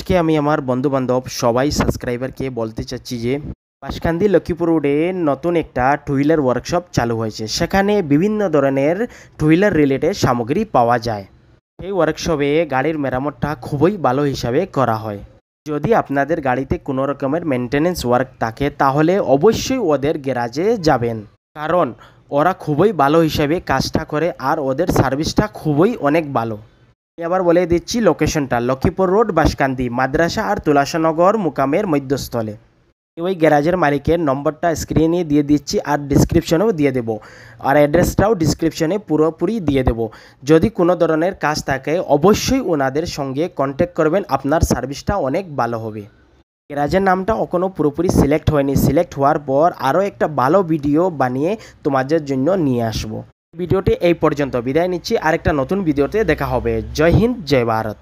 আজকে আমি আমার বন্ধুবান্ধব সবাই সাবস্ক্রাইবারকে বলতে চাচ্ছি যে পাশকান্দি লক্ষ্মীপুর রোডে নতুন একটা টু হুইলার ওয়ার্কশপ চালু হয়েছে সেখানে বিভিন্ন ধরনের টু হুইলার রিলেটেড সামগ্রী পাওয়া যায় এই ওয়ার্কশপে গাড়ির মেরামতটা খুবই ভালো হিসাবে করা হয় যদি আপনাদের গাড়িতে কোনো রকমের মেনটেনেন্স ওয়ার্ক থাকে তাহলে অবশ্যই ওদের গ্যারাজে যাবেন কারণ ওরা খুবই ভালো হিসাবে কাজটা করে আর ওদের সার্ভিসটা খুবই অনেক ভালো এবার বলে দিচ্ছি লোকেশনটা লক্ষ্মীপুর রোড বাসকান্দি মাদ্রাসা আর তুলাসানগর মুকামের মধ্যস্থলে ওই গ্যারাজের মালিকের নম্বরটা স্ক্রিনে দিয়ে দিচ্ছি আর ডিসক্রিপশনেও দিয়ে দেব আর অ্যাড্রেসটাও ডিসক্রিপশনে পুরোপুরি দিয়ে দেব যদি কোনো ধরনের কাজ থাকে অবশ্যই ওনাদের সঙ্গে কন্ট্যাক্ট করবেন আপনার সার্ভিসটা অনেক ভালো হবে গ্যারাজের নামটা ওখানেও পুরোপুরি সিলেক্ট হয়নি সিলেক্ট হওয়ার পর আরও একটা ভালো ভিডিও বানিয়ে তোমাদের জন্য নিয়ে আসবো ভিডিওটি এই পর্যন্ত বিদায় নিচ্ছি আরেকটা নতুন ভিডিওতে দেখা হবে জয় হিন্দ জয় ভারত